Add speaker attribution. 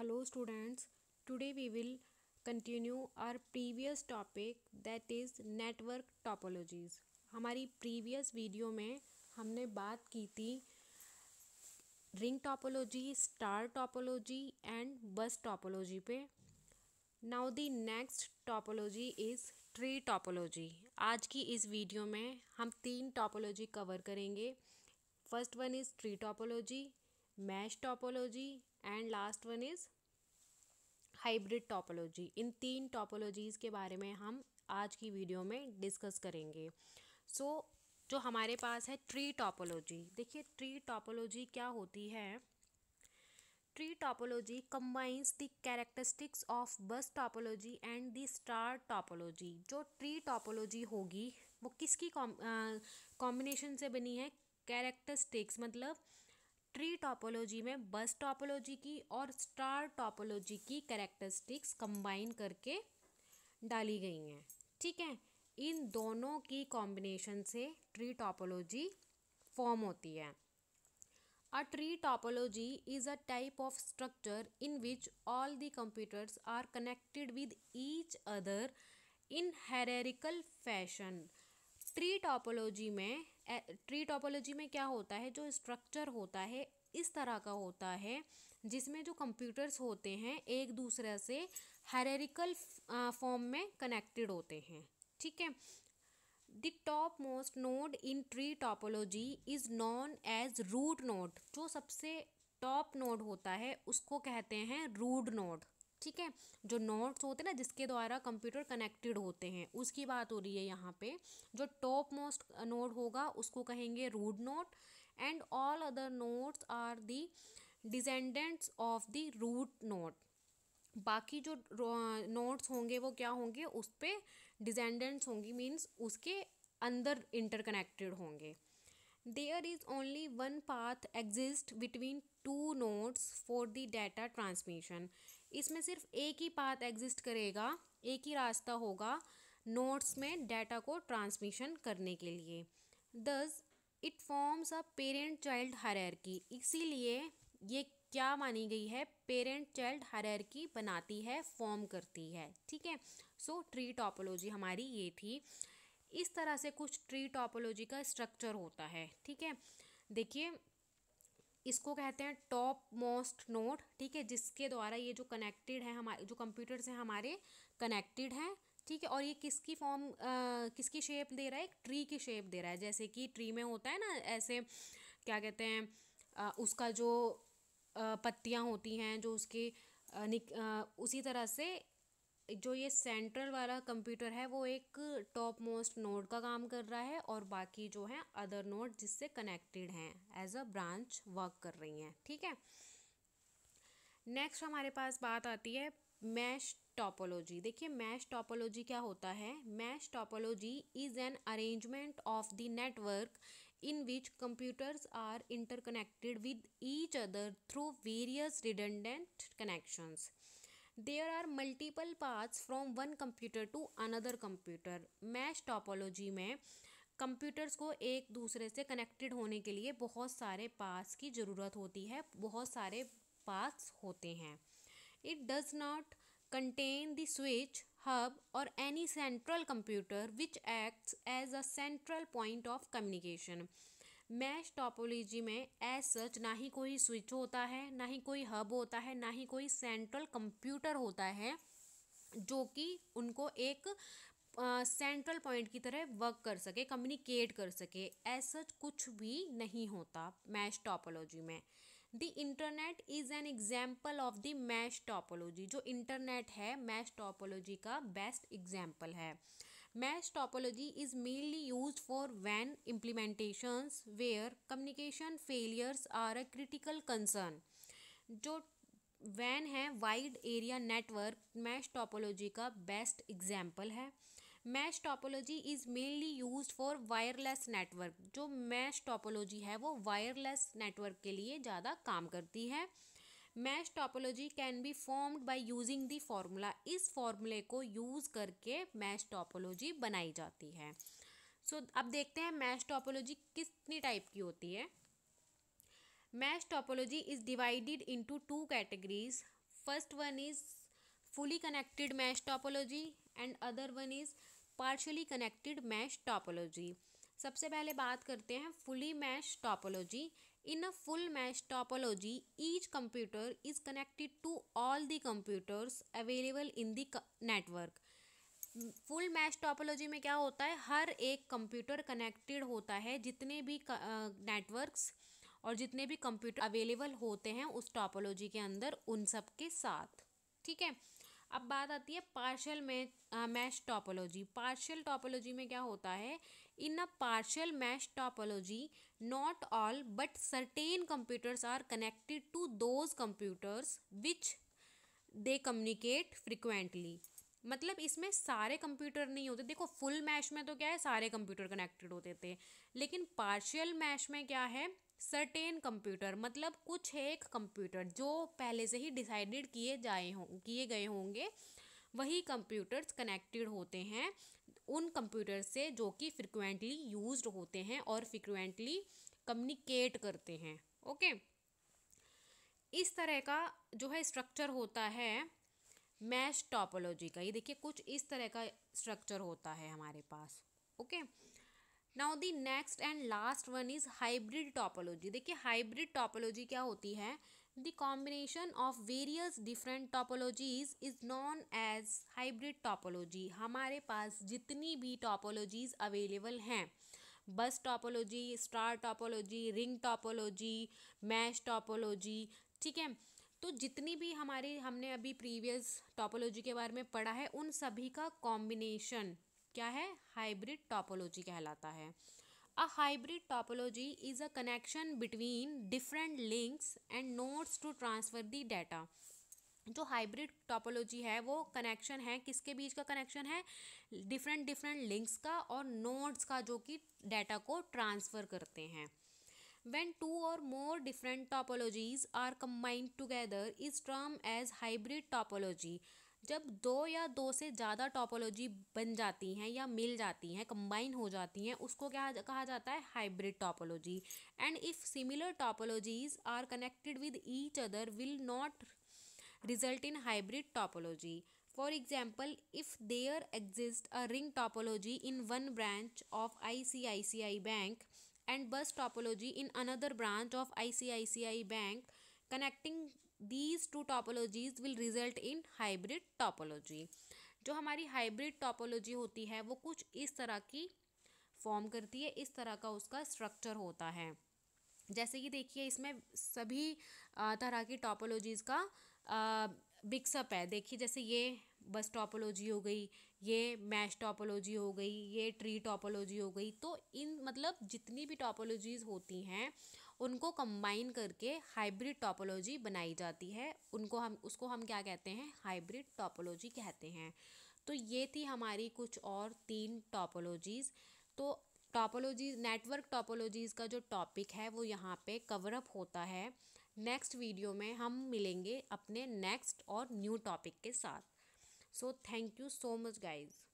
Speaker 1: Hello students today we will continue our previous topic that is network topologies हमारी previous video में हमने बात की थी ring topology star topology and bus topology पे now the next topology is tree topology आज की इस वीडियो में हम तीन टॉपोलॉजी कवर करेंगे first one is tree topology mesh topology and last one is hybrid topology इन तीन टॉपोलॉजीज़ के बारे में हम आज की वीडियो में डिस्कस करेंगे सो so, जो हमारे पास है ट्री टॉपोलॉजी देखिए ट्री टॉपोलॉजी क्या होती है tree topology combines the characteristics of bus topology and the star topology जो ट्री टॉपोलॉजी होगी वो किसकी कॉम्बिनेशन से बनी है कैरेक्टरिस्टिक्स मतलब ट्री टॉपोलॉजी में बस टॉपोलॉजी की और स्टार टॉपोलॉजी की करेक्टरिस्टिक्स कंबाइन करके डाली गई हैं ठीक है इन दोनों की कॉम्बिनेशन से ट्री टॉपोलॉजी फॉर्म होती है a tree topology is a type of structure in which all the computers are connected with each other in hierarchical fashion tree topology में ट्री टॉपोलॉजी में क्या होता है जो स्ट्रक्चर होता है इस तरह का होता है जिसमें जो कंप्यूटर्स होते हैं एक दूसरे से हरेरिकल फॉर्म में कनेक्टेड होते हैं ठीक है the top most node in tree topology is known as root node जो सबसे टॉप नोड होता है उसको कहते हैं रूट नोड ठीक है जो नोट्स होते हैं ना जिसके द्वारा कंप्यूटर कनेक्टेड होते हैं उसकी बात हो रही है यहाँ पे जो टॉप मोस्ट नोड होगा उसको कहेंगे root node and all other nodes are the descendants of the root node बाकी जो नोट्स होंगे वो क्या होंगे उस पर डिजेंडेंट्स होंगी मीन्स उसके अंदर इंटरकनेक्टेड होंगे there is only one path exist between two nodes for the data transmission इसमें सिर्फ एक ही पाथ एग्जिस्ट करेगा एक ही रास्ता होगा नोट्स में डाटा को ट्रांसमिशन करने के लिए thus it forms a parent child hierarchy इसीलिए ये क्या मानी गई है पेरेंट चाइल्ड हरेर की बनाती है फॉर्म करती है ठीक है सो ट्री टॉपोलॉजी हमारी ये थी इस तरह से कुछ ट्री टॉपोलॉजी का स्ट्रक्चर होता है ठीक है देखिए इसको कहते हैं टॉप मोस्ट नोड ठीक है जिसके द्वारा ये जो कनेक्टेड है हमारे जो कंप्यूटर से हमारे कनेक्टेड हैं ठीक है और ये किसकी फॉर्म किसकी शेप दे रहा है एक ट्री की शेप दे रहा है जैसे कि ट्री में होता है ना ऐसे क्या कहते हैं आ, उसका जो पत्तियाँ होती हैं जो उसकी निक आ, उसी तरह से जो ये सेंट्रल वाला कंप्यूटर है वो एक टॉप मोस्ट नोड का काम कर रहा है और बाकी जो है अदर नोड जिससे कनेक्टेड हैं एज अ ब्रांच वर्क कर रही हैं ठीक है नेक्स्ट हमारे पास बात आती है मैश टॉपोलॉजी देखिए मैश टॉपोलॉजी क्या होता है mesh topology is an arrangement of the network in which computers are interconnected with each other through various redundant connections there are multiple paths from one computer to another computer mesh topology में computers को एक दूसरे से connected होने के लिए बहुत सारे पाथ्स की ज़रूरत होती है बहुत सारे पाथ्स होते हैं it does not contain the switch hub और any central computer which acts as a central point of communication mesh topology में एज सच ना ही कोई स्विच होता है ना ही कोई हब होता है ना ही कोई सेंट्रल कंप्यूटर होता है जो कि उनको एक सेंट्रल uh, पॉइंट की तरह वर्क कर सके कम्युनिकेट कर सके एज सच कुछ भी नहीं होता मैश टॉपोलॉजी में the internet is an example of the mesh topology जो इंटरनेट है मैश टॉपोलॉजी का बेस्ट एग्जाम्पल है mesh topology is mainly use for वैन implementations where communication failures are a critical concern जो वैन है wide area network mesh topology का best example है mesh topology is mainly use for wireless network जो mesh topology है वो wireless network के लिए ज़्यादा काम करती है mesh topology can be formed by using the formula इस फॉर्मूले को यूज़ करके मैश टॉपोलॉजी बनाई जाती है सो so, अब देखते हैं मैश टॉपोलॉजी कितनी टाइप की होती है mesh topology is divided into two categories first one is fully connected mesh topology and other one is partially connected mesh topology सबसे पहले बात करते हैं fully mesh topology In a full mesh topology, each computer is connected to all the computers available in the network. Full mesh topology में क्या होता है हर एक कंप्यूटर कनेक्टेड होता है जितने भी नेटवर्क्स और जितने भी कंप्यूटर अवेलेबल होते हैं उस टॉपोलॉजी के अंदर उन सब के साथ ठीक है अब बात आती है partial match mesh topology partial topology में क्या होता है in a partial mesh topology not all but certain computers are connected to those computers which they communicate frequently मतलब इसमें सारे कंप्यूटर नहीं होते देखो फुल मैश में तो क्या है सारे कंप्यूटर कनेक्टेड होते थे लेकिन पार्शियल मैश में क्या है सर्टेन कंप्यूटर मतलब कुछ एक कंप्यूटर जो पहले से ही डिसाइडेड किए जाए हों किए गए होंगे वही कंप्यूटर्स कनेक्टेड होते हैं उन कंप्यूटर से जो कि फ्रिक्वेंटली यूज होते हैं और फ्रिक्वेंटली कम्युनिकेट करते हैं ओके इस तरह का जो है स्ट्रक्चर होता है मैश टॉपोलॉजी का ये देखिए कुछ इस तरह का स्ट्रक्चर होता है हमारे पास okay now the next and last one is hybrid topology देखिए हाइब्रिड टॉपोलॉजी क्या होती है the combination of various different topologies is known as hybrid topology हमारे पास जितनी भी टॉपोलॉजीज अवेलेबल हैं bus topology star topology ring topology mesh topology ठीक है तो जितनी भी हमारी हमने अभी प्रीवियस टॉपोलॉजी के बारे में पढ़ा है उन सभी का कॉम्बिनेशन क्या है हाइब्रिड टॉपोलॉजी कहलाता है a hybrid topology is a connection between different links and nodes to transfer the data जो हाइब्रिड टॉपोलॉजी है वो कनेक्शन है किसके बीच का कनेक्शन है डिफरेंट डिफरेंट लिंक्स का और नोड्स का जो कि डाटा को ट्रांसफ़र करते हैं when two or more different topologies are combined together is term as hybrid topology जब दो या दो से ज़्यादा टॉपोलॉजी बन जाती हैं या मिल जाती हैं कंबाइन हो जाती हैं उसको क्या कहा जाता है hybrid topology and if similar topologies are connected with each other will not result in hybrid topology for example if there exist a ring topology in one branch of I C I C I bank and bus topology in another branch of I C I C I bank connecting these two topologies will result in hybrid topology जो हमारी hybrid topology होती है वो कुछ इस तरह की form करती है इस तरह का उसका स्ट्रक्चर होता है जैसे कि देखिए इसमें सभी तरह की टॉपोलॉजीज़ का मिक्सअप है देखिए जैसे ये बस टॉपोलॉजी हो गई ये मैश टॉपोलॉजी हो गई ये ट्री टॉपोलॉजी हो गई तो इन मतलब जितनी भी टॉपोलॉजीज़ होती हैं उनको कंबाइन करके हाइब्रिड टॉपोलॉजी बनाई जाती है उनको हम उसको हम क्या कहते हैं हाइब्रिड टॉपोलॉजी कहते हैं तो ये थी हमारी कुछ और तीन टॉपोलॉजीज़ तो टॉपोलॉजी नेटवर्क टॉपोलॉजीज़ का जो टॉपिक है वो यहाँ पे कवर अप होता है नेक्स्ट वीडियो में हम मिलेंगे अपने नेक्स्ट और न्यू टॉपिक के साथ so thank you so much guys